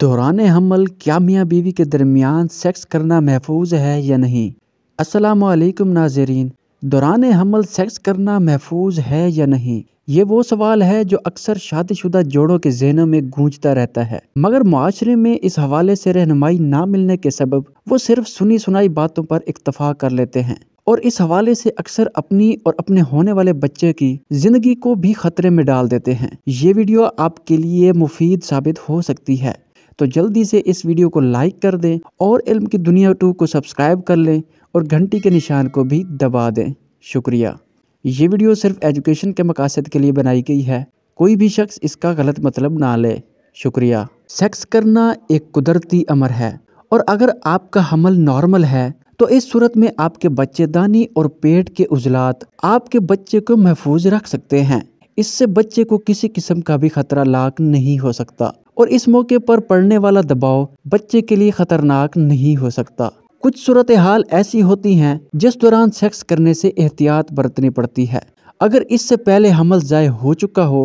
दौरान हमल क्या मियाँ बीवी के दरमियान सेक्स करना महफूज है या नहीं असलकम नाजरीन दौरान हमल सेक्स करना महफूज है या नहीं ये वो सवाल है जो अक्सर शादीशुदा जोड़ों के जहनों में गूंजता रहता है मगर माशरे में इस हवाले से रहनुमाई ना मिलने के सबब वो सिर्फ सुनी सुनाई बातों पर इक्तफा कर लेते हैं और इस हवाले से अक्सर अपनी और अपने होने वाले बच्चे की जिंदगी को भी खतरे में डाल देते हैं ये वीडियो आपके लिए मुफीद साबित हो सकती है तो जल्दी से इस वीडियो को लाइक कर दें और इल्म की दुनिया टू को सब्सक्राइब कर लें और घंटी के निशान को भी दबा दें शुक्रिया ये वीडियो सिर्फ एजुकेशन के मकासद के लिए बनाई गई है कोई भी शख्स इसका गलत मतलब ना ले शुक्रिया सेक्स करना एक कुदरती अमर है और अगर आपका हमल नॉर्मल है तो इस सूरत में आपके बच्चेदानी और पेट के उजलात आपके बच्चे को महफूज रख सकते हैं इससे बच्चे को किसी किस्म का भी खतरा लाक नहीं हो सकता और इस मौके पर पड़ने वाला दबाव बच्चे के लिए खतरनाक नहीं हो सकता कुछ सूरत हाल ऐसी होती हैं जिस दौरान सेक्स करने से एहतियात बरतनी पड़ती है अगर इससे पहले हमल ज़ाय हो चुका हो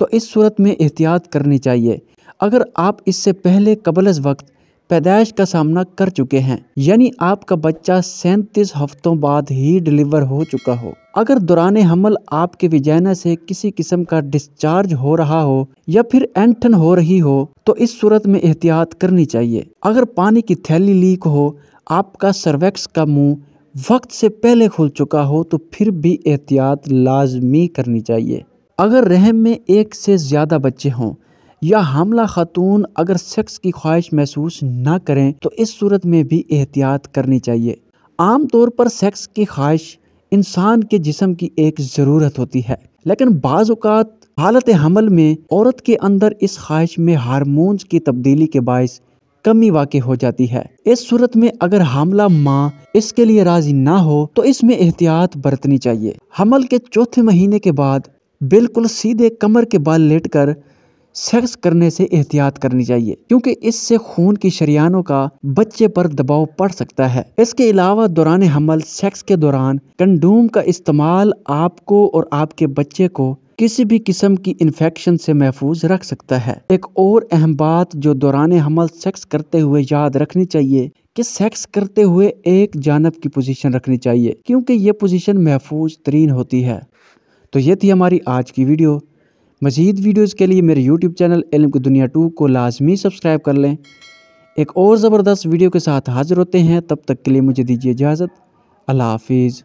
तो इस सूरत में एहतियात करनी चाहिए अगर आप इससे पहले कबल वक्त पैदाइश का सामना कर चुके हैं यानी आपका बच्चा सैंतीस हफ्तों बाद ही डिलीवर हो चुका हो अगर दौरान हमल आपके विजैना से किसी किस्म का डिस्चार्ज हो रहा हो या फिर एंठन हो रही हो तो इस सूरत में एहतियात करनी चाहिए अगर पानी की थैली लीक हो आपका सर्वेक्स का मुंह वक्त से पहले खुल चुका हो तो फिर भी एहतियात लाजमी करनी चाहिए अगर रहम में एक से ज़्यादा बच्चे हों या हमला खातून अगर सेक्स की ख्वाहिश महसूस ना करें तो इस सूरत में भी एहतियात करनी चाहिए तौर पर सेक्स की ख्वाहिश इंसान के जिसम की एक ज़रूरत होती है लेकिन बाज़ात हालत हमल में औरत के अंदर इस ख्वाहिश में हारमोन्स की तब्दीली के बायस कमी वाकई हो जाती है इस सूरत में अगर हमला माँ इसके लिए राजी ना हो तो इसमें एहतियात बरतनी चाहिए हमल के चौथे महीने के बाद बिल्कुल सीधे कमर के बाल लेट कर सेक्स करने से एहतियात करनी चाहिए क्योंकि इससे खून की शरियानों का बच्चे पर दबाव पड़ सकता है इसके अलावा दौरान हमल सेक्स के दौरान कंडोम का इस्तेमाल आपको और आपके बच्चे को किसी भी किस्म की इन्फेक्शन से महफूज रख सकता है एक और अहम बात जो दौरान हमल सेक्स करते हुए याद रखनी चाहिए कि सेक्स करते हुए एक जानब की पोजीशन रखनी चाहिए क्योंकि ये पोजीशन महफूज तरीन होती है तो ये थी हमारी आज की वीडियो मज़ीद वीडियोज़ के लिए मेरे यूट्यूब चैनल इलम की दुनिया टू को लाजमी सब्सक्राइब कर लें एक और ज़बरदस्त वीडियो के साथ हाज़िर होते हैं तब तक के लिए मुझे दीजिए इजाज़त अल्लाह हाफिज़